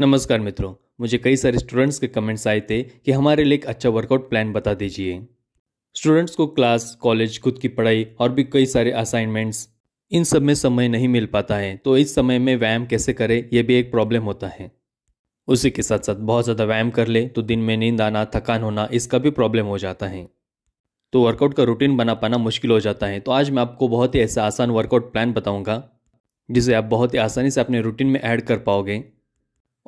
नमस्कार मित्रों मुझे कई सारे स्टूडेंट्स के कमेंट्स आए थे कि हमारे लिए एक अच्छा वर्कआउट प्लान बता दीजिए स्टूडेंट्स को क्लास कॉलेज खुद की पढ़ाई और भी कई सारे असाइनमेंट्स इन सब में समय नहीं मिल पाता है तो इस समय में व्यायाम कैसे करें यह भी एक प्रॉब्लम होता है उसी के साथ साथ बहुत ज़्यादा व्यायाम कर ले तो दिन में नींद आना थकान होना इसका भी प्रॉब्लम हो जाता है तो वर्कआउट का रूटीन बना पाना मुश्किल हो जाता है तो आज मैं आपको बहुत ही ऐसा आसान वर्कआउट प्लान बताऊंगा जिसे आप बहुत ही आसानी से अपने रूटीन में ऐड कर पाओगे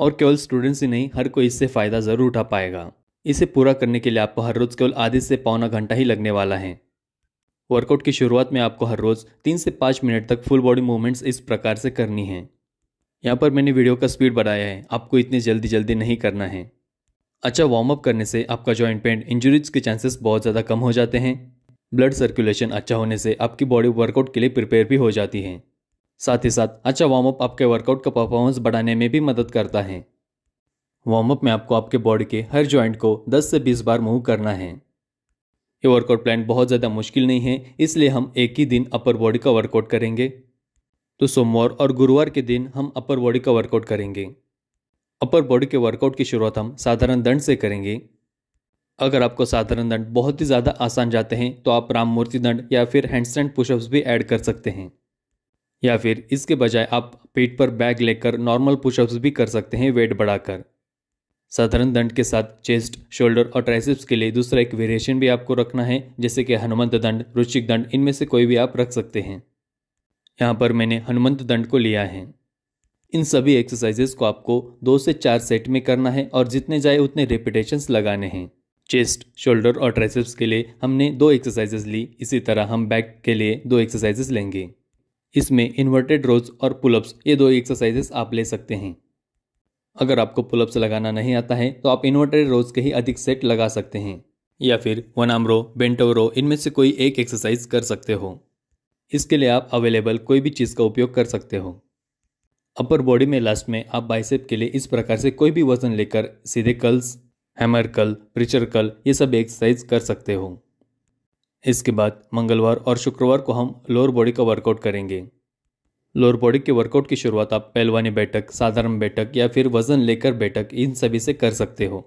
और केवल स्टूडेंट्स ही नहीं हर कोई इससे फ़ायदा ज़रूर उठा पाएगा इसे पूरा करने के लिए आपको हर रोज़ केवल आधे से पौना घंटा ही लगने वाला है वर्कआउट की शुरुआत में आपको हर रोज़ तीन से पाँच मिनट तक फुल बॉडी मूवमेंट्स इस प्रकार से करनी है यहाँ पर मैंने वीडियो का स्पीड बढ़ाया है आपको इतनी जल्दी जल्दी नहीं करना है अच्छा वार्म अप करने से आपका जॉइंट पेन इंजरीज के चांसेस बहुत ज़्यादा कम हो जाते हैं ब्लड सर्कुलेशन अच्छा होने से आपकी बॉडी वर्कआउट के लिए प्रिपेयर भी हो जाती है साथ ही साथ अच्छा वार्म आपके वर्कआउट का परफॉर्मेंस बढ़ाने में भी मदद करता है वार्म में आपको आपके बॉडी के हर ज्वाइंट को 10 से 20 बार मूव करना है ये वर्कआउट प्लान बहुत ज़्यादा मुश्किल नहीं है इसलिए हम एक ही दिन अपर बॉडी का वर्कआउट करेंगे तो सोमवार और गुरुवार के दिन हम अपर बॉडी का वर्कआउट करेंगे अपर बॉडी के वर्कआउट की शुरुआत हम साधारण दंड से करेंगे अगर आपको साधारण दंड बहुत ही ज़्यादा आसान जाते हैं तो आप राम मूर्ति दंड या फिर हैंडस्टैंड पुशअप्स भी ऐड कर सकते हैं या फिर इसके बजाय आप पेट पर बैग लेकर नॉर्मल पुशअप्स भी कर सकते हैं वेट बढ़ाकर साधारण दंड के साथ चेस्ट शोल्डर और ट्राइसिप्स के लिए दूसरा एक वेरिएशन भी आपको रखना है जैसे कि हनुमंत दंड रुचिक दंड इनमें से कोई भी आप रख सकते हैं यहाँ पर मैंने हनुमंत दंड को लिया है इन सभी एक्सरसाइजेस को आपको दो से चार सेट में करना है और जितने जाए उतने रिपीटेशंस लगाने हैं चेस्ट शोल्डर और ट्राइसेप्स के लिए हमने दो एक्सरसाइजेस ली इसी तरह हम बैक के लिए दो एक्सरसाइजेस लेंगे इसमें इन्वर्टेड रोज और पुलअप्स ये दो एक्सरसाइजेस आप ले सकते हैं अगर आपको पुलअप्स लगाना नहीं आता है तो आप इन्वर्टेड रोज के ही अधिक सेट लगा सकते हैं या फिर वनामरो रो बेंटो रो इनमें से कोई एक एक्सरसाइज कर सकते हो इसके लिए आप अवेलेबल कोई भी चीज़ का उपयोग कर सकते हो अपर बॉडी में लास्ट में आप बाइसेप के लिए इस प्रकार से कोई भी वजन लेकर सीधे कल्स हैमर कल प्रिचर कल ये सब एक्सरसाइज कर सकते हो इसके बाद मंगलवार और शुक्रवार को हम लोअर बॉडी का वर्कआउट करेंगे लोअर बॉडी के वर्कआउट की शुरुआत आप पहलवानी बैठक साधारण बैठक या फिर वजन लेकर बैठक इन सभी से कर सकते हो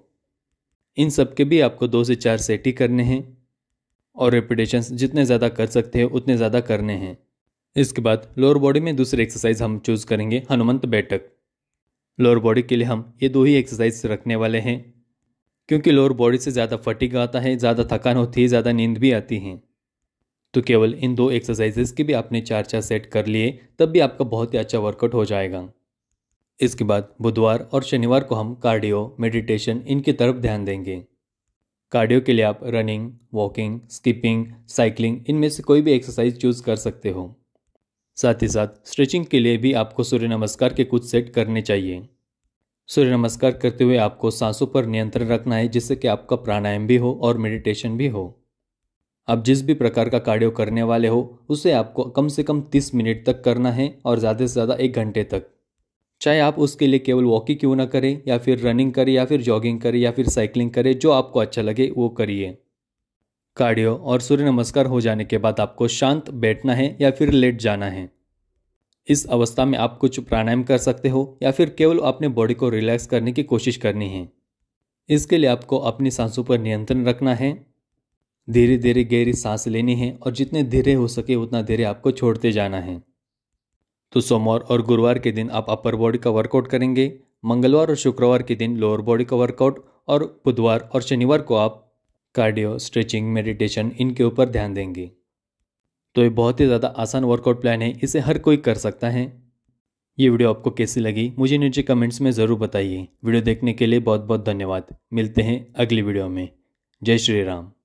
इन सब के भी आपको दो से चार सेट ही करने हैं और रेपिटेशंस जितने ज़्यादा कर सकते हो उतने ज़्यादा करने हैं इसके बाद लोअर बॉडी में दूसरी एक्सरसाइज हम चूज़ करेंगे हनुमंत बैठक लोअर बॉडी के लिए हम ये दो ही एक्सरसाइज रखने वाले हैं क्योंकि लोअर बॉडी से ज़्यादा फटिक आता है ज़्यादा थकान होती है ज़्यादा नींद भी आती है तो केवल इन दो एक्सरसाइजेस के भी आपने चार चार सेट कर लिए तब भी आपका बहुत ही अच्छा वर्कआउट हो जाएगा इसके बाद बुधवार और शनिवार को हम कार्डियो मेडिटेशन इनकी तरफ ध्यान देंगे कार्डियो के लिए आप रनिंग वॉकिंग स्कीपिंग साइकिलिंग इनमें से कोई भी एक्सरसाइज चूज कर सकते हो साथ ही साथ स्ट्रेचिंग के लिए भी आपको सूर्य नमस्कार के कुछ सेट करने चाहिए सूर्य नमस्कार करते हुए आपको सांसों पर नियंत्रण रखना है जिससे कि आपका प्राणायाम भी हो और मेडिटेशन भी हो आप जिस भी प्रकार का कार्डियो करने वाले हो उसे आपको कम से कम 30 मिनट तक करना है और ज़्यादा से ज़्यादा एक घंटे तक चाहे आप उसके लिए केवल वॉकिंग क्यों ना करें या फिर रनिंग करें या फिर जॉगिंग करें या फिर साइकिलिंग करें जो आपको अच्छा लगे वो करिए कार्डियो और सूर्य नमस्कार हो जाने के बाद आपको शांत बैठना है या फिर लेट जाना है इस अवस्था में आप कुछ प्राणायाम कर सकते हो या फिर केवल अपने बॉडी को रिलैक्स करने की कोशिश करनी है इसके लिए आपको अपनी सांसों पर नियंत्रण रखना है धीरे धीरे गहरी सांस लेनी है और जितने धीरे हो सके उतना धीरे आपको छोड़ते जाना है तो सोमवार और गुरुवार के दिन आप अपर बॉडी का वर्कआउट करेंगे मंगलवार और शुक्रवार के दिन लोअर बॉडी का वर्कआउट और बुधवार और शनिवार को आप कार्डियो स्ट्रेचिंग मेडिटेशन इनके ऊपर ध्यान देंगे तो ये बहुत ही ज़्यादा आसान वर्कआउट प्लान है इसे हर कोई कर सकता है ये वीडियो आपको कैसी लगी मुझे नीचे कमेंट्स में ज़रूर बताइए वीडियो देखने के लिए बहुत बहुत धन्यवाद मिलते हैं अगली वीडियो में जय श्री राम